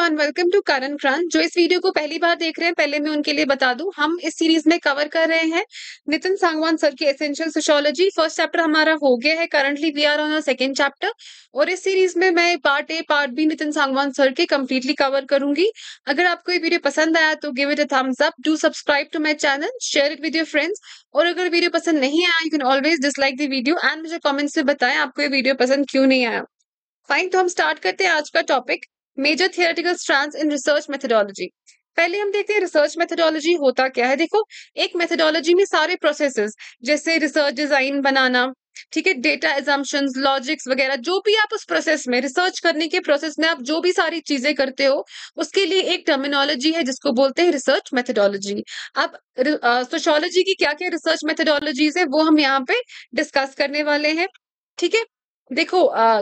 Everyone welcome to Karan Krant जो इस video को पहली बार देख रहे हैं पहले मैं उनके लिए बता दूं हम इस सीरीज में कवर कर रहे हैं नितिन सांगवान सर की एसेंशियल सोशोलॉजी फर्स्ट चैप्टर हमारा हो गया है currently we are on second chapter और इस सीरीज में मैं part A part B Nitin Sangwan sir के कम्प्लीटली कवर करूंगी अगर आपको ये वीडियो पसंद आया तो give it a thumbs up do subscribe to my channel share it with your friends और अगर वीडियो पसंद नहीं आया you can always dislike the video and मुझे कॉमेंट्स में बताएं आपको ये वीडियो पसंद क्यों नहीं आया फाइन तो हम स्टार्ट करते हैं आज का topic major theoretical strands in research methodology पहले हम देखते हैं रिसर्च मेथडोलॉजी होता क्या है देखो एक मेथडोलॉजी में सारे प्रोसेसेस जैसे रिसर्च डिजाइन बनाना ठीक है डेटा एजम्पन लॉजिक्स वगैरह जो भी आप उस प्रोसेस में रिसर्च करने के प्रोसेस में आप जो भी सारी चीजें करते हो उसके लिए एक टर्मिनोलॉजी है जिसको बोलते हैं रिसर्च मेथडोलॉजी अब सोशोलॉजी की क्या क्या रिसर्च मेथडोलॉजीज है वो हम यहाँ पे डिस्कस करने वाले हैं ठीक है देखो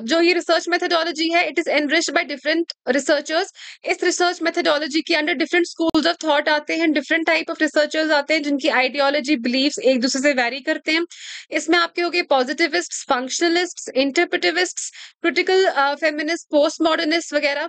जो ये रिसर्च मेथडोलॉजी है it is enrich by different researchers इस रिसर्च मेथडोलॉजी के under different schools of thought आते हैं डिफरेंट टाइप ऑफ रिसर्चर्स आते हैं जिनकी आइडियोलॉजी बिलीव्स एक दूसरे से वेरी करते हैं इसमें आपके हो गए positivist functionalist interpretivist critical feminist post modernist वगैरह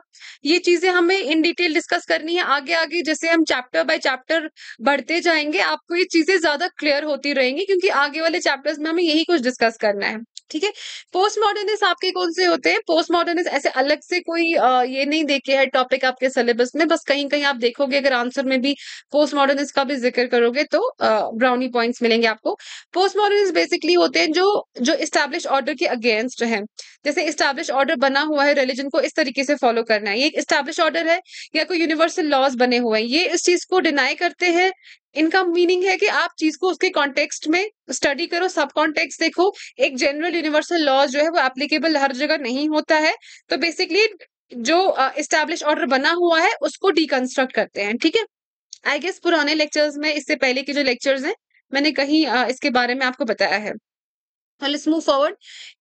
ये चीजें हमें इन डिटेल डिस्कस करनी है आगे आगे जैसे हम चैप्टर बाय चैप्टर बढ़ते जाएंगे आपको ये चीजें ज्यादा क्लियर होती रहेंगी क्योंकि आगे वाले चैप्टर्स में हमें यही कुछ डिस्कस करना है ठीक है पोस्ट मॉडर्निस्ट आपके कौन से होते हैं पोस्ट मॉडर्निस्ट ऐसे अलग से कोई आ, ये नहीं देखे है टॉपिक आपके सिलेबस में बस कहीं कहीं आप देखोगे अगर आंसर में भी पोस्ट मॉडर्निस्ट का भी जिक्र करोगे तो ब्राउनी पॉइंट्स मिलेंगे आपको पोस्ट मॉडर्निस्ट बेसिकली होते हैं जो जो इस्टेब्लिश ऑर्डर के अगेंस्ट है जैसे इस्टेब्लिश ऑर्डर बना हुआ है रिलीजन को इस तरीके से फॉलो करना है ये इस्टेब्लिश ऑर्डर है या कोई यूनिवर्सल लॉज बने हुए हैं ये इस चीज को डिनाई करते हैं इनका मीनिंग है कि आप चीज को उसके कॉन्टेक्स्ट में स्टडी करो सब कॉन्टेक्स्ट देखो एक जनरल यूनिवर्सल लॉ जो है वो एप्लीकेबल हर जगह नहीं होता है तो बेसिकली जो इस्टेब्लिश uh, ऑर्डर बना हुआ है उसको डिकन्स्ट्रक्ट करते हैं ठीक है आई गेस पुराने लेक्चर्स में इससे पहले के जो लेक्चर्स हैं मैंने कहीं uh, इसके बारे में आपको बताया है हाँ, let's move forward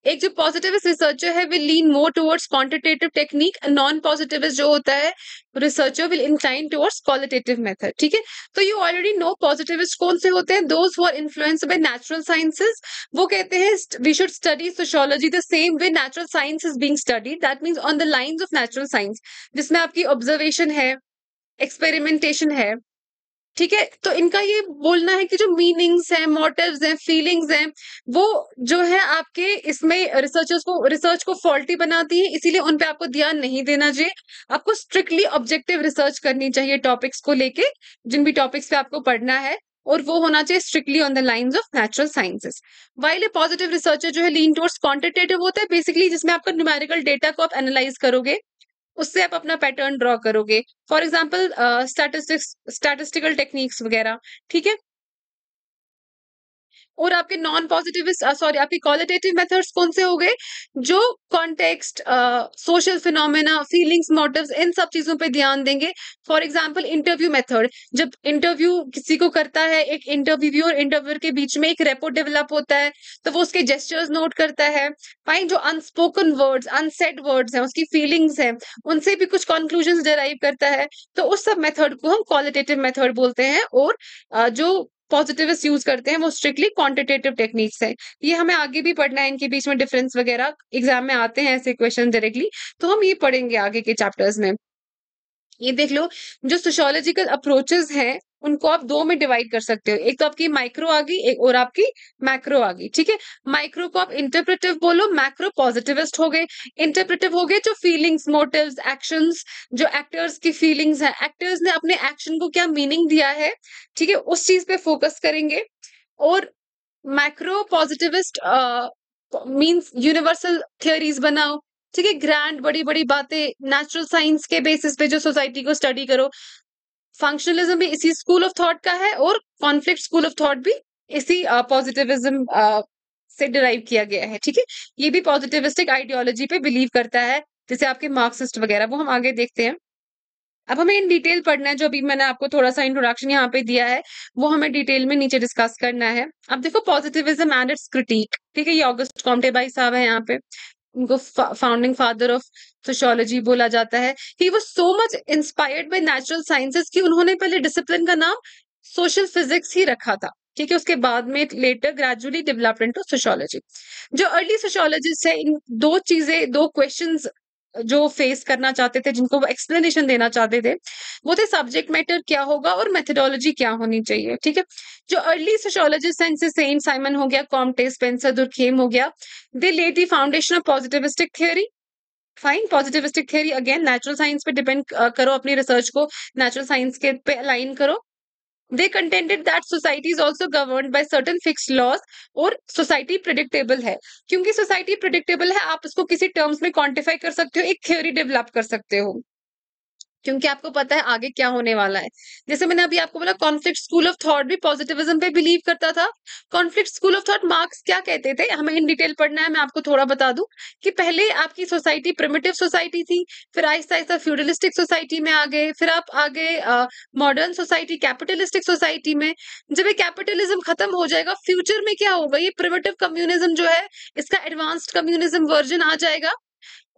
एक जो पॉजिटिविस्ट रिसर्चर है will lean more towards quantitative technique non positivist जो होता है researcher will incline towards qualitative method ठीक है तो यू ऑलरेडी नो पॉजिटिविस्ट कौन से होते हैं those who are influence by natural sciences वो कहते हैं we should study sociology the same way natural science is being studied that means on the lines of natural science जिसमें आपकी observation है एक्सपेरिमेंटेशन है ठीक है तो इनका ये बोलना है कि जो मीनिंग्स हैं मोटिव्स हैं फीलिंग्स हैं वो जो है आपके इसमें रिसर्चर्स को रिसर्च को फॉल्टी बनाती है इसीलिए उन पे आपको ध्यान नहीं देना चाहिए आपको स्ट्रिक्टली ऑब्जेक्टिव रिसर्च करनी चाहिए टॉपिक्स को लेके जिन भी टॉपिक्स पे आपको पढ़ना है और वो होना चाहिए strictly on the lines of natural sciences while a positive researcher जो है लीन टूवर्ड्स क्वांटिटेटिव होता है बेसिकली जिसमें आपका न्यूमेरिकल डेटा को आप एनालाइज करोगे उससे आप अपना पैटर्न ड्रॉ करोगे for example statistics statistical techniques वगैरह ठीक है और आपके नॉन पॉजिटिव सॉरी आपके क्वालिटेटिव मेथड्स कौन से हो गए जो context social phenomena feelings motives इन सब चीजों पे ध्यान देंगे फॉर एग्जाम्पल इंटरव्यू मेथड जब इंटरव्यू किसी को करता है एक इंटरव्यू और इंटरव्यूर के बीच में एक रेपो डेवलप होता है तो वो उसके जेस्टर्स नोट करता है फाइन जो अनस्पोकन वर्ड्स अनसेट वर्ड्स हैं उसकी फीलिंग्स हैं उनसे भी कुछ कंक्लूजन डेराइव करता है तो उस सब मेथड को हम क्वालिटेटिव मेथड बोलते हैं और uh, जो पॉजिटिविस्ट यूज करते हैं वो स्ट्रिक्टली क्वांटिटेटिव टेक्निक्स है ये हमें आगे भी पढ़ना है इनके बीच में डिफरेंस वगैरह एग्जाम में आते हैं ऐसे क्वेश्चन डायरेक्टली तो हम ये पढ़ेंगे आगे के चैप्टर्स में ये देख लो जो सोशोलॉजिकल अप्रोचेस हैं उनको आप दो में डिवाइड कर सकते हो एक तो आपकी माइक्रो आ गई एक और आपकी मैक्रो आ गई ठीक है माइक्रो को आप इंटरप्रेटिव बोलो मैक्रो पॉजिटिविस्ट हो गए इंटरप्रेटिव हो गए जो फीलिंग्स मोटिव्स एक्शंस जो एक्टर्स की फीलिंग्स है एक्टर्स ने अपने एक्शन को क्या मीनिंग दिया है ठीक है उस चीज पे फोकस करेंगे और micro positivist means universal theories बनाओ ठीक है ग्रैंड बड़ी बड़ी बातें नेचुरल साइंस के बेसिस पे जो सोसाइटी को स्टडी करो फंक्शनलिज्म भी इसी स्कूल ऑफ थॉट का है और कॉन्फ्लिक्ट स्कूल ऑफ थॉट भी इसी पॉजिटिविज्म uh, uh, से डिराइव किया गया है ठीक है ये भी पॉजिटिविस्टिक आइडियोलॉजी पे बिलीव करता है जैसे आपके मार्क्सिस्ट वगैरह वो हम आगे देखते हैं अब हमें इन डिटेल पढ़ना है जो अभी मैंने आपको थोड़ा सा इंट्रोडक्शन यहाँ पे दिया है वो हमें डिटेल में नीचे डिस्कस करना है अब देखो पॉजिटिविज्म एंड इट्स क्रिटिक ठीक है ये ऑगस्ट कॉम्टे भाई साहब है यहाँ पे उनको फाउंडिंग फादर ऑफ सोशोलॉजी बोला जाता है he was so much inspired by natural sciences कि उन्होंने पहले डिसिप्लिन का नाम सोशल फिजिक्स ही रखा था ठीक है उसके बाद में later gradually development of sociology जो अर्ली सोशोलॉजिस्ट है इन दो चीजें दो क्वेश्चन जो फेस करना चाहते थे जिनको वो एक्सप्लेनेशन देना चाहते थे वो थे सब्जेक्ट मैटर क्या होगा और मेथडोलॉजी क्या होनी चाहिए ठीक है जो अर्ली सोशोलॉजिस्ट हैं जैसे सेंट साइमन हो गया कॉमटे स्पेंसर दुर्खेम हो गया they laid the foundation of positivistic theory fine positivistic theory again natural science पे डिपेंड करो अपनी रिसर्च को नेचुरल साइंस के पे अलाइन करो they contended that society is also govern by certain fix laws और सोसाइटी प्रिडिक्टेबल है क्योंकि सोसाइटी प्रिडिक्टेबल है आप उसको किसी टर्म्स में क्वान्टिफाई कर सकते हो एक थ्योरी डेवलप कर सकते हो क्योंकि आपको पता है आगे क्या होने वाला है जैसे मैंने अभी आपको बोला कॉन्फ्लिक्ट स्कूल ऑफ थॉट भी पॉजिटिविज्म पे बिलीव करता था conflict school of thought Marx क्या कहते थे हमें इन डिटेल पढ़ना है मैं आपको थोड़ा बता दूं कि पहले आपकी सोसाइटी प्रिमेटिव सोसाइटी थी फिर आहिस्ता आहिस्ता फ्यूडलिस्टिक सोसाइटी में आ गए फिर आप आ गए मॉडर्न सोसाइटी कैपिटलिस्टिक सोसाइटी में जब ये कैपिटलिज्म खत्म हो जाएगा फ्यूचर में क्या होगा ये प्रिमेटिव कम्युनिज्म जो है इसका एडवांस्ड कम्युनिज्म वर्जन आ जाएगा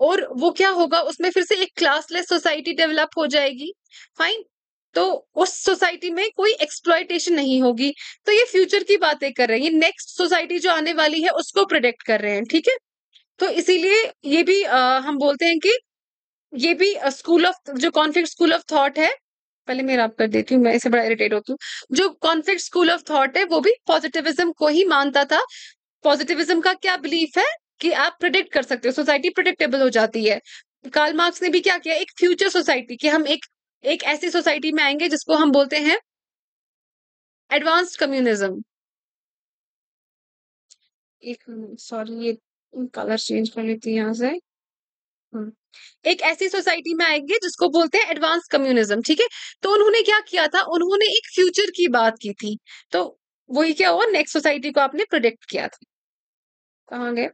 और वो क्या होगा उसमें फिर से एक क्लासलेस सोसाइटी डेवलप हो जाएगी फाइन तो उस सोसाइटी में कोई एक्सप्लॉयटेशन नहीं होगी तो ये फ्यूचर की बातें कर रहे हैं ये नेक्स्ट सोसाइटी जो आने वाली है उसको प्रोटेक्ट कर रहे हैं ठीक है तो इसीलिए ये भी आ, हम बोलते हैं कि ये भी स्कूल ऑफ जो कॉन्फ्लिक्ट स्कूल ऑफ थॉट है पहले मैं आप कर देती हूँ मैं इसे बड़ा इरिटेट होती हूँ जो कॉन्फ्लिक्ट स्कूल ऑफ थॉट है वो भी पॉजिटिविज्म को ही मानता था पॉजिटिविज्म का क्या बिलीफ है कि आप प्रोडिक्ट कर सकते हो सोसाइटी प्रोडिक्टेबल हो जाती है कार्ल मार्क्स ने भी क्या किया एक फ्यूचर सोसाइटी कि हम एक एक ऐसी सोसाइटी में आएंगे जिसको हम बोलते हैं एडवांस्ड कम्युनिज्म एक सॉरी ये कलर चेंज कर लेती यहाँ से हाँ। एक ऐसी सोसाइटी में आएंगे जिसको बोलते हैं एडवांस कम्युनिज्म ठीक है तो उन्होंने क्या किया था उन्होंने एक फ्यूचर की बात की थी तो वही क्या हुआ नेक्स्ट सोसाइटी को आपने प्रोडिक्ट किया था कहाँ गए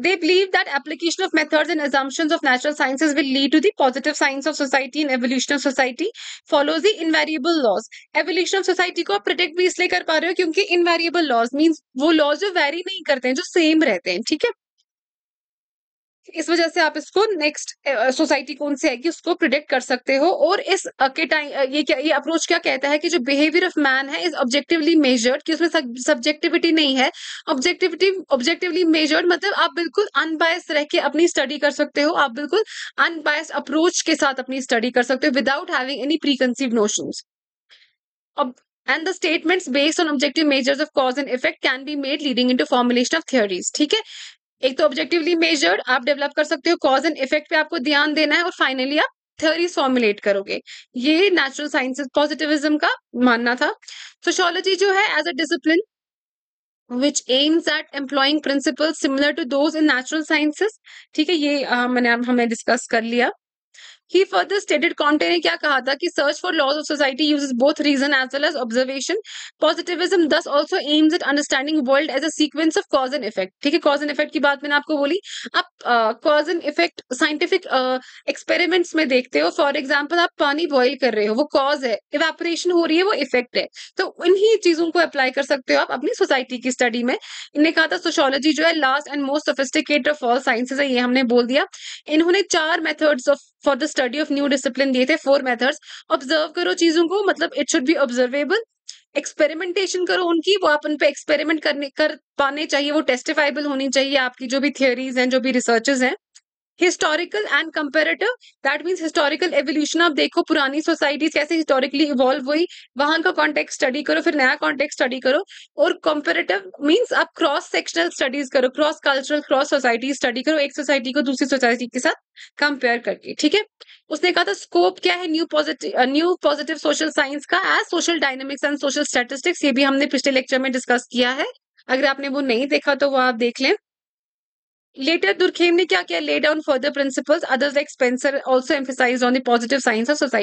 They believe that application of methods and assumptions of natural sciences will lead to the positive science of society and evolution of society follows the invariable laws. Evolution of society ko predict bhi isliye kar pa rahe ho kyunki invariable laws means wo laws jo vary nahi karte hain jo same rehte hain theek hai इस वजह से आप इसको next society कौन सी आएगी उसको predict कर सकते हो और इस के टाइम ये क्या ये अप्रोच क्या कहता है कि जो बिहेवियर ऑफ मैन है इज ऑब्जेक्टिवली मेजर्ड कि उसमें सब्जेक्टिविटी नहीं है ऑब्जेक्टिविटी ऑब्जेक्टिवली मेजर्ड मतलब आप बिल्कुल अनबायस रह के अपनी स्टडी कर सकते हो आप बिल्कुल अनबायस अप्रोच के साथ अपनी स्टडी कर सकते हो without having any pre conceive notion अब and the statements based on objective measures of cause and effect can be made leading to formulation of theories ठीक है एक तो ऑब्जेक्टिवली मेजर्ड आप डेवलप कर सकते हो कॉज एंड इफेक्ट पे आपको ध्यान देना है और फाइनली आप थ्योरी फॉर्मुलेट करोगे ये नेचुरल साइंस पॉजिटिविज्म का मानना था सोशोलॉजी जो है as a discipline which aims at employing principles similar to those in natural sciences ठीक है ये आ, मैंने हमने डिस्कस कर लिया ही फर्दर स्टेटेड कॉन्टे ने क्या कहा था कि search for laws of society use both reason as well as observation positivism thus also aims at understanding world as a sequence of cause and effect ठीक है कॉज एंड इफेक्ट की बात मैंने आपको बोली आप cause and effect scientific experiments में देखते हो फॉर एग्जाम्पल आप पानी बॉइल कर रहे हो वो कॉज है इवेपोरेशन हो रही है वो इफेक्ट है तो इन्हीं चीजों को अप्लाई कर सकते हो आप अपनी सोसाइटी की स्टडी में इन्हें कहा था सोशोलॉजी जो है last and most sophisticated of all sciences है ये हमने बोल दिया इन्होंने चार methods of for the study of new discipline दिए थे फोर मेथड्स ऑब्जर्व करो चीजों को मतलब it should be observable experimentation करो उनकी वो आप उन पे एक्सपेरिमेंट करने कर पाने चाहिए वो टेस्टिफाइबल होनी चाहिए आपकी जो भी थियोरीज हैं जो भी रिसर्चेज हैं historical and comparative that means historical evolution आप देखो पुरानी सोसाइटीज कैसे हिस्टोरिकली इवॉल्व हुई वहां का कॉन्टेक्ट स्टडी करो फिर नया कॉन्टेक्ट स्टडी करो और कंपेरेटिव मीन्स आप क्रॉस सेक्शनल स्टडीज करो cross cultural cross society study करो एक सोसाइटी को दूसरी सोसाइटी के साथ कंपेयर करके ठीक है उसने कहा था स्कोप क्या है new positive new positive social science का as social dynamics and social statistics ये भी हमने पिछले लेक्चर में डिस्कस किया है अगर आपने वो नहीं देखा तो वो आप देख लें लेटर दुर्खेम ने क्या किया laid down further principle Others like Spencer also emphasize on the positive science of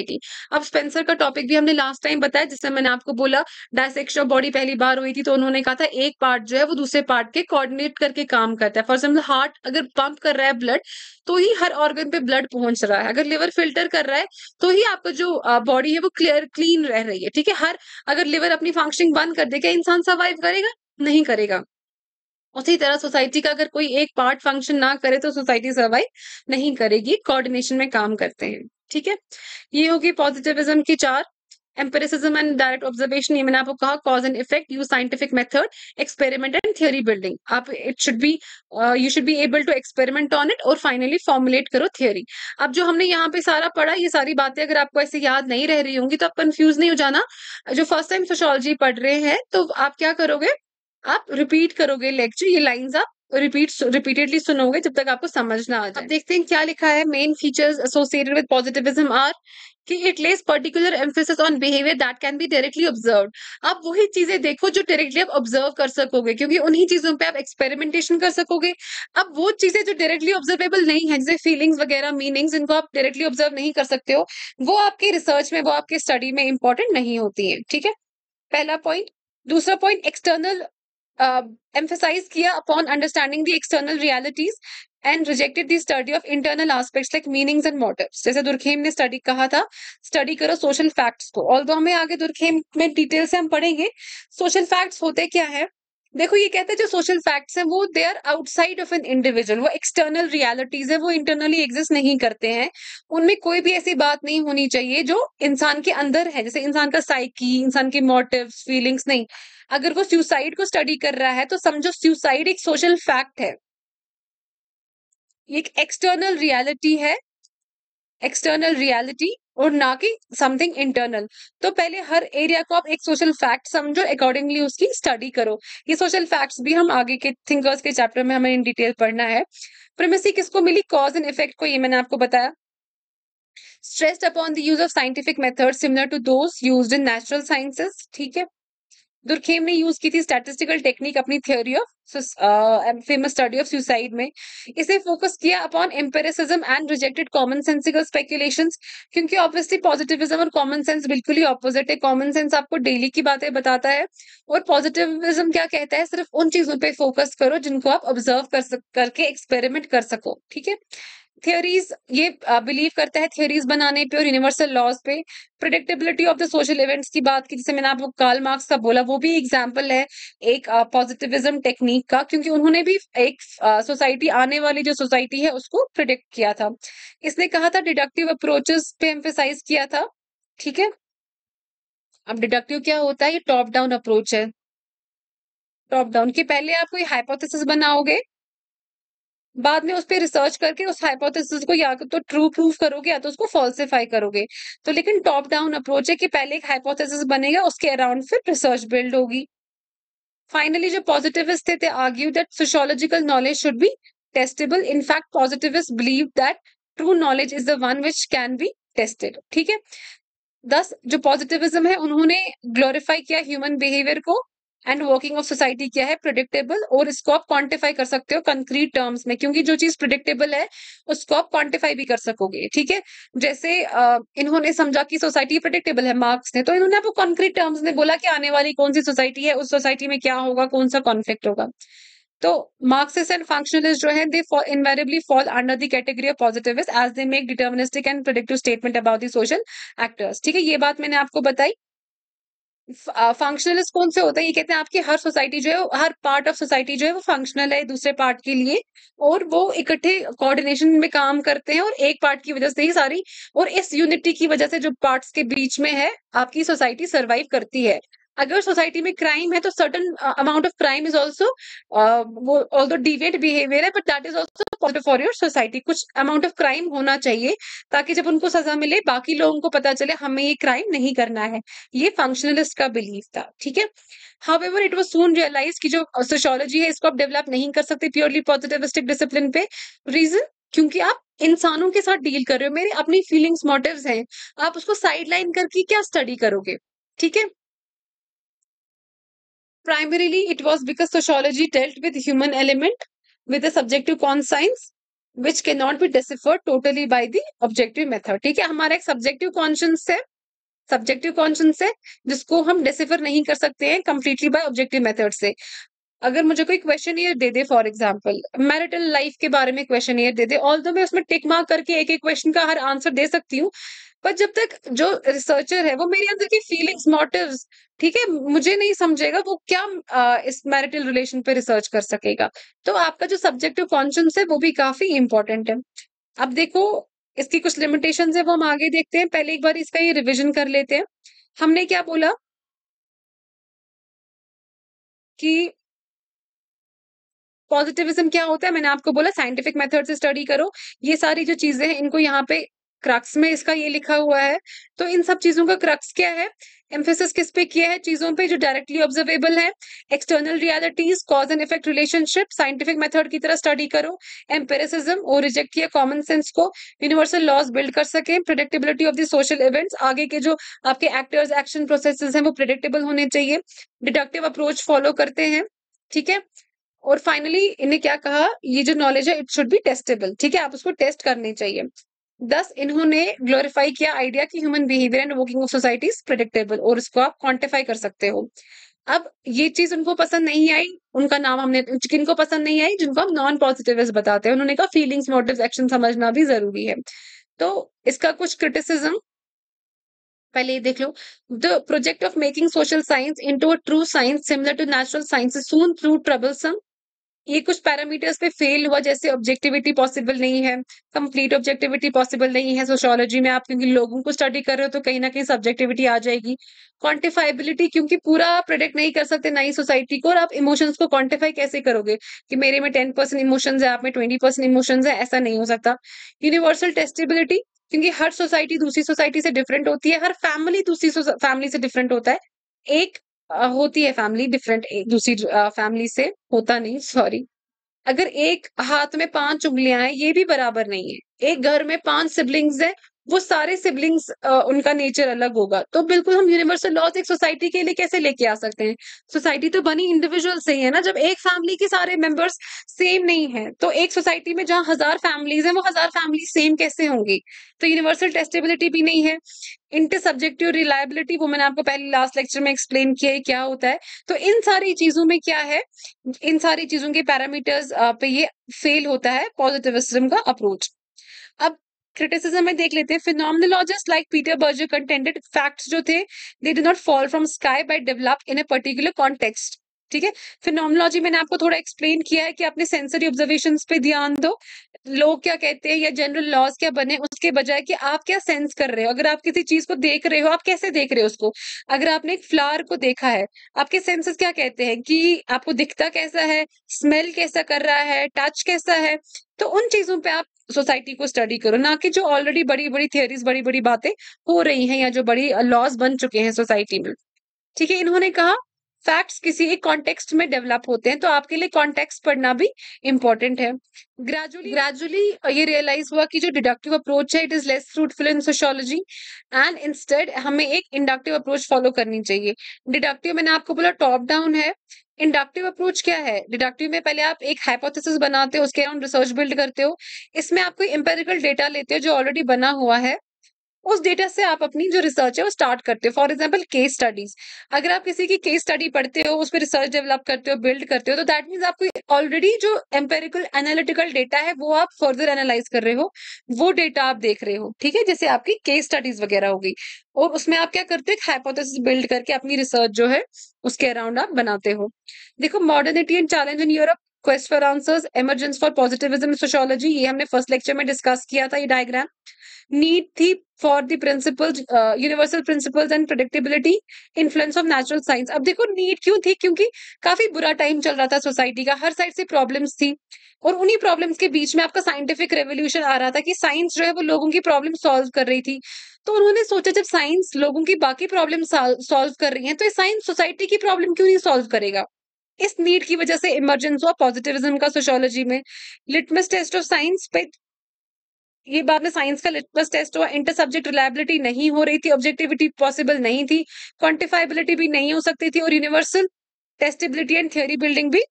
अब स्पेंसर का टॉपिक भी हमने लास्ट टाइम बताया जिसमें मैंने आपको बोला डायसेक्शन ऑफ बॉडी पहली बार हुई थी तो उन्होंने कहा था एक पार्ट जो है वो दूसरे पार्ट के कोऑर्डिनेट करके काम करता है फॉर एग्जाम्पल हार्ट अगर पंप कर रहा है ब्लड तो ही हर ऑर्गन पे ब्लड पहुंच रहा है अगर लिवर फिल्टर कर रहा है तो ही आपका जो बॉडी है वो क्लियर क्लीन रह रही है ठीक है हर अगर लिवर अपनी फंक्शनिंग बंद कर देगा इंसान सर्वाइव करेगा नहीं करेगा उसी तरह सोसाइटी का अगर कोई एक पार्ट फंक्शन ना करे तो सोसाइटी सर्वाइव नहीं करेगी कोऑर्डिनेशन में काम करते हैं ठीक है ये होगी पॉजिटिविज्म की चार एम्पेरिसिज्म एंड डायरेक्ट ऑब्जर्वेशन ये मैंने आपको कहा cause and effect use scientific method experiment and theory building आप it should be you should be able to experiment on it और फाइनली फॉर्मुलेट करो थियोरी अब जो हमने यहाँ पे सारा पढ़ा ये सारी बातें अगर आपको ऐसे याद नहीं रह रही होंगी तो आप कंफ्यूज नहीं हो जाना जो फर्स्ट टाइम सोशोलॉजी पढ़ रहे हैं तो आप क्या करोगे आप रिपीट करोगे लेक्चर ये लाइन्स आप रिपीट रिपीटेडली सुनोगे जब तक आपको समझ ना आ जाए अब देखते हैं क्या लिखा है main features associated with positivism are कि it lays particular emphasis on behaviour that can be directly observe आप वही चीजें देखो जो डायरेक्टली आप ऑब्जर्व कर सकोगे क्योंकि उन्हीं चीजों पे आप एक्सपेरिमेंटेशन कर सकोगे अब वो चीजें जो डायरेक्टली ऑब्जर्वेबल नहीं है जैसे फीलिंग्स वगैरह मीनिंग्स इनको आप डायरेक्टली ऑब्जर्व नहीं कर सकते हो वो आपके रिसर्च में वो आपके स्टडी में इंपॉर्टेंट नहीं होती है ठीक है पहला पॉइंट दूसरा पॉइंट एक्सटर्नल एम्फेसाइज किया upon understanding the external realities and rejected the study of internal aspects like meanings and motives जैसे दुर्खेम ने स्टडी कहा था स्टडी करो सोशल फैक्ट्स को ऑल हमें आगे दुर्खेम में डिटेल से हम पढ़ेंगे सोशल फैक्ट्स होते क्या है देखो ये कहते हैं जो सोशल फैक्ट्स हैं वो they are outside of an individual वो एक्सटर्नल रियलिटीज है वो इंटरनली एग्जिस्ट नहीं करते हैं उनमें कोई भी ऐसी बात नहीं होनी चाहिए जो इंसान के अंदर है जैसे इंसान का साइकी इंसान के मोटिव फीलिंग्स नहीं अगर वो सुसाइड को स्टडी कर रहा है तो समझो सुसाइड एक सोशल फैक्ट है एक एक्सटर्नल रियलिटी है एक्सटर्नल रियलिटी और ना कि समथिंग इंटरनल तो पहले हर एरिया को आप एक सोशल फैक्ट समझो अकॉर्डिंगली उसकी स्टडी करो ये सोशल फैक्ट्स भी हम आगे के थिंकर्स के चैप्टर में हमें इन डिटेल पढ़ना है प्रमिसी किसको मिली कॉज एंड इफेक्ट को ये मैंने आपको बताया stressed upon the use of scientific method similar to those use in natural sciences ठीक है दुर्खेम ने यूज की थी स्टैटिस्टिकल टेक्निक अपनी theory of famous study of suicide में इसे फोकस किया upon empiricism and rejected common sensical speculation क्योंकि ऑब्वियसली पॉजिटिविज्म और कॉमन सेंस बिल्कुल ही ऑपोजिट है कॉमन सेंस आपको डेली की बातें बताता है और पॉजिटिविज्म क्या कहता है सिर्फ उन चीजों पर फोकस करो जिनको आप ऑब्जर्व कर सक, करके एक्सपेरिमेंट कर सको ठीक है थियोरीज ये बिलीव करता है थियोरीज बनाने पे और यूनिवर्सल लॉज पे predictability of the social events की बात की जैसे मैंने आपको कार्ल मार्क्स का बोला वो भी एग्जाम्पल है एक पॉजिटिविज्म uh, टेक्निक का क्योंकि उन्होंने भी एक सोसाइटी uh, आने वाली जो सोसाइटी है उसको प्रिडिक्ट किया था इसने कहा था डिडक्टिव अप्रोचेस पे एम्फेसाइज किया था ठीक है अब डिडक्टिव क्या होता है ये टॉप डाउन अप्रोच है टॉप डाउन के पहले आप कोई हाइपोथेसिस बनाओगे बाद में उस पर रिसर्च करके उस हाइपोथेसिस को या तो ट्रू प्रूफ करोगे या तो उसको फॉल्सिफाई करोगे तो लेकिन टॉप डाउन अप्रोच है कि पहले एक हाइपोथेसिस बनेगा उसके अराउंड फिर रिसर्च बिल्ड होगी फाइनली जो पॉजिटिविस्ट थे argue that sociological knowledge should be testable in fact positivist believe that true knowledge is the one which can be tested ठीक है दस जो पॉजिटिविज्म है उन्होंने ग्लोरिफाई किया ह्यूमन बिहेवियर को एंड वर्किंग ऑफ सोसाइटी क्या है प्रोडिक्टेबल और इसको आप क्वांटिफाई कर सकते हो कंक्रीट टर्म्स में क्योंकि जो चीज प्रोडिक्टेबल है उसको आप क्वांटिफाई भी कर सकोगे ठीक है जैसे इन्होंने समझा कि सोसाइटी प्रोडिक्टेबल है मार्क्स ने तो इन्होंने आपको कंक्रीट टर्म्स में बोला कि आने वाली कौन सी सोसाइटी है उस सोसाइटी में क्या होगा कौन सा कॉन्फ्लिक्ट होगा तो मार्क्सिस एंड फंक्शनलिस्ट जो है they invariably fall under the category of positivist as they make deterministic and predictive statement about the social actors ठीक है ये बात मैंने आपको बताई फंक्शनलिस्ट कौन से होते हैं ये कहते हैं आपकी हर सोसाइटी जो है हर पार्ट ऑफ सोसाइटी जो है वो फंक्शनल है दूसरे पार्ट के लिए और वो इकट्ठे कोऑर्डिनेशन में काम करते हैं और एक पार्ट की वजह से ही सारी और इस यूनिटी की वजह से जो पार्ट्स के बीच में है आपकी सोसाइटी सर्वाइव करती है अगर सोसाइटी में क्राइम है तो certain amount of crime is also वो ऑल दो डिवेट बिहेवियर है but that is also positive for your society कुछ अमाउंट ऑफ क्राइम होना चाहिए ताकि जब उनको सजा मिले बाकी लोगों को पता चले हमें ये क्राइम नहीं करना है ये फंक्शनलिस्ट का बिलीफ था ठीक है however it was soon realise की जो सोशोलॉजी uh, है इसको आप डेवलप नहीं कर सकते प्योरली पॉजिटिविस्टिक डिसिप्लिन पे रीजन क्योंकि आप इंसानों के साथ डील कर रहे हो मेरे अपनी फीलिंग्स मोटिव्स हैं आप उसको साइड लाइन करके क्या स्टडी करोगे ठीक है Primarily, it was because sociology dealt with human element with a subjective conscience which cannot be deciphered totally by the objective method. ठीक है हमारा एक subjective conscience है सब्जेक्टिव कॉन्शियस है जिसको हम डिसिफर नहीं कर सकते हैं कंप्लीटली बाय ऑब्जेक्टिव मेथड से अगर मुझे कोई क्वेश्चन ईयर दे दे फॉर एग्जाम्पल मैरिटल लाइफ के बारे में क्वेश्चन ईयर दे दे ऑल दो मैं उसमें टिक मार्क करके एक एक क्वेश्चन का हर आंसर दे सकती हूँ पर जब तक जो रिसर्चर है वो मेरे अंदर की फीलिंग्स मोटिव ठीक है मुझे नहीं समझेगा वो क्या आ, इस मैरिटल रिलेशन पे रिसर्च कर सकेगा तो आपका जो सब्जेक्टिव कॉन्शियस है वो भी काफी इंपॉर्टेंट है अब देखो इसकी कुछ लिमिटेशन है वो हम आगे देखते हैं पहले एक बार इसका ये रिविजन कर लेते हैं हमने क्या बोला कि पॉजिटिविज्म क्या होता है मैंने आपको बोला साइंटिफिक मेथड से स्टडी करो ये सारी जो चीजें हैं इनको यहाँ पे क्रक्स में इसका ये लिखा हुआ है तो इन सब चीजों का क्रक्स क्या है एम्फेसिस किस पे किया है चीजों पे जो डायरेक्टली ऑब्जर्वेबल है external realities cause and effect relationship scientific method की तरह स्टडी करो एम्पेरिसिज्म और रिजेक्ट किया कॉमन सेंस को यूनिवर्सल लॉज बिल्ड कर सके predictability of the social events आगे के जो आपके एक्टर्स एक्शन प्रोसेस हैं वो प्रिडिक्टेबल होने चाहिए डिडक्टिव अप्रोच फॉलो करते हैं ठीक है और फाइनली इन्हें क्या कहा ये जो नॉलेज है इट शुड बी टेस्टेबल ठीक है आप उसको टेस्ट करनी चाहिए दस इन्होंने ग्लोरिफाई किया आइडिया की human behaviour and working of society predictable और इसको आप क्वांटिफाई कर सकते हो अब ये चीज उनको पसंद नहीं आई उनका नाम हमने किनको पसंद नहीं आई जिनको हम नॉन पॉजिटिव बताते हैं उन्होंने कहा फीलिंग्स मोटिव एक्शन समझना भी जरूरी है तो इसका कुछ क्रिटिसिज्म पहले ये देख लो the project of making social science into a true science similar to natural science soon through troublesome ये कुछ पैरामीटर्स पे फेल हुआ जैसे ऑब्जेक्टिविटी पॉसिबल नहीं है कंप्लीट ऑब्जेक्टिविटी पॉसिबल नहीं है सोशोलॉजी में आप क्योंकि लोगों को स्टडी कर रहे हो तो कहीं ना कहीं सब्जेक्टिविटी आ जाएगी क्वांटिफाइबिलिटी क्योंकि पूरा प्रोडक्ट नहीं कर सकते नई सोसाइटी को और आप इमोशंस को क्वांटिफाई कैसे करोगे कि मेरे में टेन परसेंट इमोशंस है आप में ट्वेंटी परसेंट इमोशन है ऐसा नहीं हो सकता यूनिवर्सल टेस्टेबिलिटी क्योंकि हर सोसाइटी दूसरी सोसाइटी से डिफरेंट होती है हर फैमिली दूसरी फैमिली से डिफरेंट होता है एक होती है फैमिली डिफरेंट एक दूसरी फैमिली से होता नहीं सॉरी अगर एक हाथ में पांच उंगलियां हैं ये भी बराबर नहीं है एक घर में पांच सिबलिंग्स है वो सारे सिबलिंग्स उनका नेचर अलग होगा तो बिल्कुल हम यूनिवर्सल लॉज एक सोसाइटी के लिए कैसे लेके आ सकते हैं सोसाइटी तो बनी इंडिविजुअल से ही है ना जब एक फैमिली के सारे मेंबर्स सेम नहीं है तो एक सोसाइटी में जहाँ हजार फैमिलीज हैं वो हजार फैमिली सेम कैसे होंगी तो यूनिवर्सल टेस्टेबिलिटी भी नहीं है इंटर सब्जेक्टिव रिलायबिलिटी वो मैंने आपको पहले लास्ट लेक्चर में एक्सप्लेन किया है क्या होता है तो इन सारी चीजों में क्या है इन सारी चीजों के पैरामीटर्स पे ये फेल होता है पॉजिटिविज्म का अप्रोच अब क्रिटिसिज्म में देख लेते हैं phenomenologist like Peter Berger contended facts जो थे they do not fall from sky by develop in a particular context ठीक है फिनोमोलॉजी मैंने आपको थोड़ा एक्सप्लेन किया है कि अपने सेंसरी ऑब्जर्वेशन पे ध्यान दो लोग क्या कहते हैं या जनरल लॉज क्या बने उसके बजाय कि आप क्या सेंस कर रहे हो अगर आप किसी चीज को देख रहे हो आप कैसे देख रहे हो उसको अगर आपने एक फ्लावर को देखा है आपके सेंसेस क्या कहते हैं कि आपको दिखता कैसा है स्मेल कैसा कर रहा है टच कैसा है तो उन चीजों पे आप सोसाइटी को स्टडी करो ना कि जो ऑलरेडी बड़ी बड़ी थियोरीज बड़ी बड़ी बातें हो रही हैं या जो बड़ी लॉज बन चुके हैं सोसाइटी में ठीक है इन्होंने कहा फैक्ट्स किसी एक कॉन्टेक्स्ट में डेवलप होते हैं तो आपके लिए कॉन्टेक्स्ट पढ़ना भी इंपॉर्टेंट है ग्रेजुअली ग्रेजुअली ये रियलाइज हुआ कि जो डिडक्टिव अप्रोच है it is less fruitful in sociology and instead हमें एक इंडक्टिव अप्रोच फॉलो करनी चाहिए डिडक्टिव मैंने आपको बोला टॉप डाउन है इंडक्टिव अप्रोच क्या है डिडक्टिव में पहले आप एक हाइपोथेसिस बनाते हो उसके अराउंड रिसर्च बिल्ड करते हो इसमें आप कोई इंपेरिकल डेटा लेते हो जो ऑलरेडी बना हुआ है उस डेटा से आप अपनी जो रिसर्च है वो स्टार्ट करते हो फॉर एग्जाम्पल केस स्टडीज अगर आप किसी की केस स्टडी पढ़ते हो उस पर रिसर्च डेवलप करते हो बिल्ड करते हो तो दैट मीन्स आपको ऑलरेडी जो एम्पेरिकल एनालिटिकल डेटा है वो आप फर्दर एनालाइज कर रहे हो वो डेटा आप देख रहे हो ठीक है जैसे आपकी केस स्टडीज वगैरह हो गई और उसमें आप क्या करते हो हाइपोथेसिस बिल्ड करके अपनी रिसर्च जो है उसके अराउंड आप बनाते हो देखो modernity and challenge in Europe quest for answers emergence for positivism sociology ये हमने फर्स्ट लेक्चर में डिस्कस किया था ये डायग्राम नीड थी for the principle universal principles and predictability influence of natural science अब देखो नीड क्यों थी क्योंकि काफी बुरा टाइम चल रहा था सोसाइटी का हर साइड से प्रॉब्लम्स थी और उन्हीं प्रॉब्लम्स के बीच में आपका साइंटिफिक रेवोल्यूशन आ रहा था कि साइंस जो है वो लोगों की प्रॉब्लम सॉल्व कर रही थी तो उन्होंने सोचा जब साइंस लोगों की बाकी प्रॉब्लम सॉल्व कर रही है तो साइंस सोसाइटी की प्रॉब्लम क्यों नहीं सॉल्व करेगा इस नीड की वजह से इमरजेंस हुआ पॉजिटिविज्म का सोशोलॉजी में लिटमस टेस्ट ऑफ साइंस पे ये बात में साइंस का लिटमस टेस्ट हुआ इंटर सब्जेक्ट रिलायबिलिटी नहीं हो रही थी ऑब्जेक्टिविटी पॉसिबल नहीं थी क्वांटिफाइबिलिटी भी नहीं हो सकती थी और universal testability and theory building भी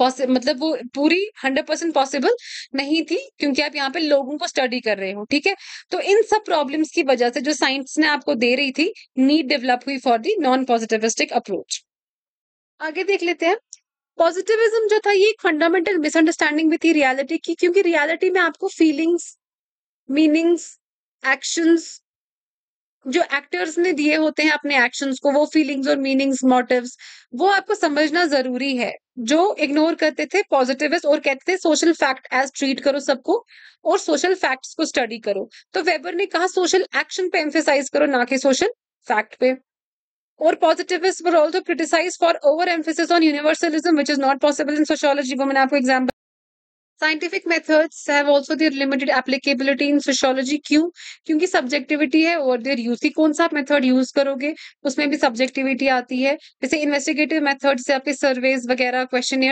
मतलब वो पूरी हंड्रेड परसेंट पॉसिबल नहीं थी क्योंकि आप यहाँ पे लोगों को स्टडी कर रहे हो ठीक है तो इन सब प्रॉब्लम्स की वजह से जो साइंस ने आपको दे रही थी नीड डेवलप हुई for the non positivistic approach आगे देख लेते हैं पॉजिटिविज्म जो था ये एक फंडामेंटल मिसअंडरस्टैंडिंग भी थी रियलिटी की क्योंकि रियलिटी में आपको फीलिंग्स मीनिंग्स एक्शंस जो एक्टर्स ने दिए होते हैं अपने एक्शंस को वो फीलिंग्स और मीनिंग्स मोटिव्स वो आपको समझना जरूरी है जो इग्नोर करते थे पॉजिटिविस्ट और कहते थे सोशल फैक्ट एज ट्रीट करो सबको और सोशल फैक्ट्स को स्टडी करो तो वेबर ने कहा सोशल एक्शन पे एम्फेसाइज करो ना कि सोशल फैक्ट पे Or positivists were also criticized for overemphasis on universalism, which is not possible in sociology. Women मैंने आपको example scientific methods have also their limited applicability in sociology क्यों क्योंकि subjectivity है और देयर यूज ही कौन सा आप मेथड यूज करोगे उसमें भी सब्जेक्टिविटी आती है जैसे इन्वेस्टिगेटिव मेथड्स से आपके सर्वेज वगैरह क्वेश्चन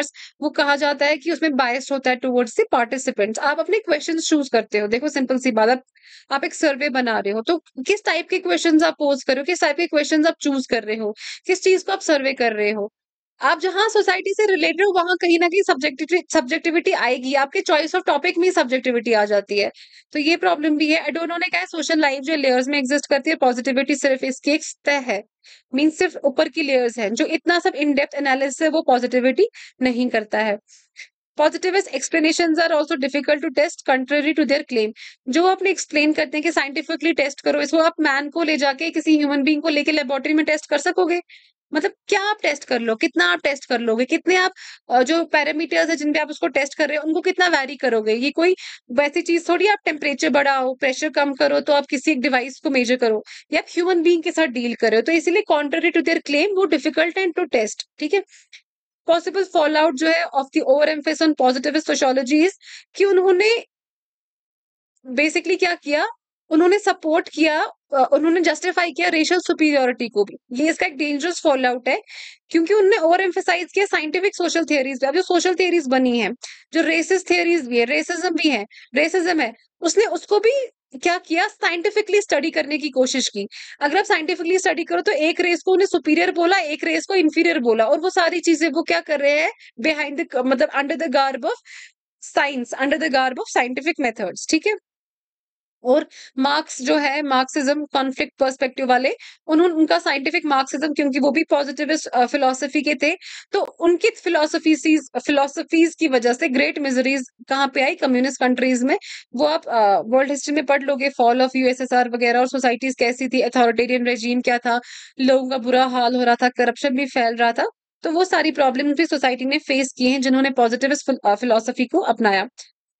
वो कहा जाता है कि उसमें बायस्ड होता है टुवर्ड्स द पार्टिसिपेंट्स आप अपने क्वेश्चन चूज करते हो देखो सिंपल सी बात आप, आप एक सर्वे बना रहे हो तो किस टाइप के क्वेश्चन आप पोज करो किस टाइप के क्वेश्चन आप चूज कर रहे हो किस चीज को आप सर्वे कर रहे हो आप जहाँ सोसाइटी से रिलेटेड हो वहाँ कहीं ना कहीं सब्जेक्टिविटी सब्जेक्टिविटी आएगी आपके चॉइस ऑफ टॉपिक में सब्जेक्टिविटी आ जाती है तो ये प्रॉब्लम भी है एडोनो ने कहा सोशल लाइफ जो लेयर्स में एग्जिस्ट करती है पॉजिटिविटी सिर्फ इसकी एक तय है मीन सिर्फ ऊपर की लेयर्स हैं जो इतना सब इन डेप्थ एनालिसिस है वो पॉजिटिविटी नहीं करता है positivist explanation are also difficult to test contrary to their claim जो अपने एक्सप्लेन करते हैं कि साइंटिफिकली टेस्ट करो इसको आप मैन को ले जाके किसी ह्यूमन बींग को लेके लेबोरेटरी में टेस्ट कर सकोगे मतलब क्या आप टेस्ट कर लो कितना आप टेस्ट कर लोगे कितने आप जो पैरामीटर्स है जिन पे आप उसको टेस्ट कर रहे हो उनको कितना वैरी करोगे ये कोई वैसी चीज थोड़ी आप टेम्परेचर बढ़ाओ प्रेशर कम करो तो आप किसी एक डिवाइस को मेजर करो या आप ह्यूमन बींग के साथ डील कर रहे हो तो इसीलिए कॉन्ट्रेरी टू देयर क्लेम वो डिफिकल्ट एंड टू टेस्ट ठीक है पॉसिबल फॉल आउट जो है of the over emphasis on positive sociology is कि उन्होंने बेसिकली क्या किया उन्होंने सपोर्ट किया उन्होंने जस्टिफाई किया रेशियल सुपीरियोरिटी को भी ये इसका एक डेंजरस फॉल आउट है क्योंकि उन्होंने ओवर एम्फोसाइज किया साइंटिफिक सोशल थियरीज अब जो सोशल थियरीज बनी है जो रेसिस थियरीज भी है रेसिज्म भी है रेसिज्म है उसने उसको भी क्या किया साइंटिफिकली स्टडी करने की कोशिश की अगर आप साइंटिफिकली स्टडी करो तो एक रेस को उन्हें सुपीरियर बोला एक रेस को इन्फीरियर बोला और वो सारी चीजें वो क्या कर रहे हैं बिहाइंड मतलब under the garb of science under the garb of scientific methods ठीक है और मार्क्स जो है मार्क्सिज्म कॉन्फ्लिक्ट पर्सपेक्टिव वाले उन्होंने उनका साइंटिफिक मार्क्सिज्म क्योंकि वो भी पॉजिटिविस्ट फिलोसफी के थे तो उनकी फिलोसफीज फिलोसफीज की वजह से ग्रेट मिजरीज कहाँ पे आई कम्युनिस्ट कंट्रीज में वो आप वर्ल्ड हिस्ट्री में पढ़ लोगे फॉल ऑफ यूएसएसआर वगैरह और सोसाइटीज कैसी थी अथॉरिटेरियन रेजीम क्या था लोगों का बुरा हाल हो रहा था करप्शन भी फैल रहा था तो वो सारी प्रॉब्लम भी सोसाइटी ने फेस किए हैं जिन्होंने पॉजिटिविस्ट फिलोसफी को अपनाया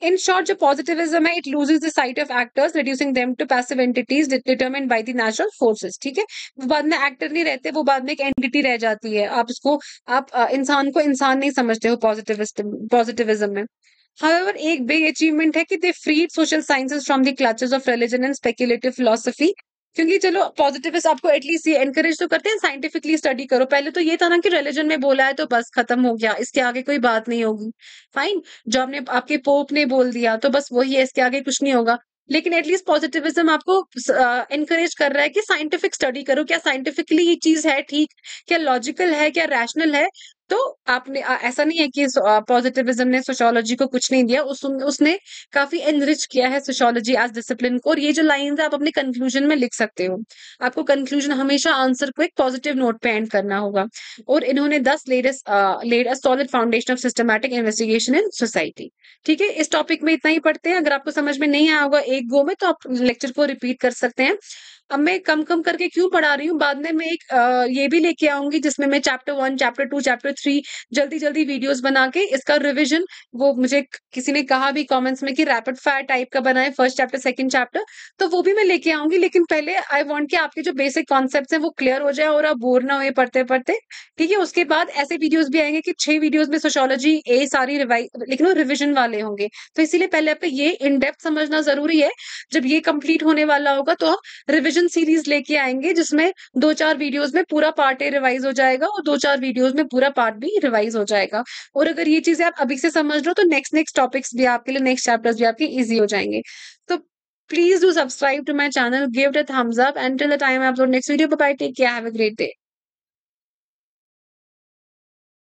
इन शॉर्ट जो पॉजिटिविज्म है it lose the sight of actors reducing them to passive entities determined by the natural forces ठीक है वो बाद में एक्टर नहीं रहते वो बाद में एक एंटिटी रह जाती है आप उसको आप इंसान को इंसान नहीं समझते हो पॉजिटिविस्ट पॉजिटिविज्म में However, एक बिग अचीवमेंट है कि they freed social sciences from the clutches of religion and speculative philosophy क्योंकि चलो पॉजिटिविस्ट आपको एटलीस्ट ये एनकरेज तो करते हैं साइंटिफिकली स्टडी करो पहले तो ये था ना कि रिलीजन में बोला है तो बस खत्म हो गया इसके आगे कोई बात नहीं होगी फाइन जो आपने आपके पोप ने बोल दिया तो बस वही है इसके आगे कुछ नहीं होगा लेकिन एटलीस्ट पॉजिटिविज्म आपको एनकरेज uh, कर रहा है कि साइंटिफिक स्टडी करो क्या साइंटिफिकली ये चीज है ठीक क्या लॉजिकल है क्या रैशनल है तो आपने आ, ऐसा नहीं है कि पॉजिटिविज्म ने सोशोलॉजी को कुछ नहीं दिया उस, उसने काफी एनरिच किया है सोशोलॉजी एज डिसिप्लिन को और ये जो लाइन है आप अपने कंक्लूजन में लिख सकते हो आपको कंक्लूजन हमेशा आंसर को एक पॉजिटिव नोट पे एंड करना होगा और इन्होंने thus latest laid a solid foundation of systematic investigation in society ठीक है इस टॉपिक में इतना ही पढ़ते हैं अगर आपको समझ में नहीं आया होगा एक गो में तो आप लेक्चर को रिपीट कर सकते हैं अब मैं कम कम करके क्यों पढ़ा रही हूँ बाद में मैं एक आ, ये भी लेके आऊंगी जिसमें मैं chapter one chapter two chapter three जल्दी जल्दी वीडियोस बना के इसका रिविजन वो मुझे किसी ने कहा भी कमेंट्स में कि रैपिड फायर टाइप का बनाए फर्स्ट चैप्टर सेकंड चैप्टर तो वो भी मैं लेके आऊंगी लेकिन पहले आई वॉन्ट कि आपके जो बेसिक कॉन्सेप्ट है वो क्लियर हो जाए और आप बोर ना हुए पढ़ते पढ़ते ठीक है उसके बाद ऐसे वीडियोज भी आएंगे कि छह वीडियोज में सोशोलॉजी ए सारी लेकिन वो रिविजन वाले होंगे तो इसीलिए पहले आपको ये इन डेप्थ समझना जरूरी है जब ये कंप्लीट होने वाला होगा तो हम रिविजन रिविजन सीरीज लेके आएंगे जिसमें दो चार वीडियोस में पूरा पार्ट ए रिवाइज हो जाएगा और दो चार वीडियोस में पूरा पार्ट भी रिवाइज हो जाएगा और अगर ये चीजें आप अभी से समझ लो तो नेक्स्ट नेक्स्ट टॉपिक्स भी आपके लिए नेक्स्ट चैप्टर्स भी आपके ईजी हो जाएंगे तो please do subscribe to my channel give it thumbs up and till the time आप next video bye take care have a great day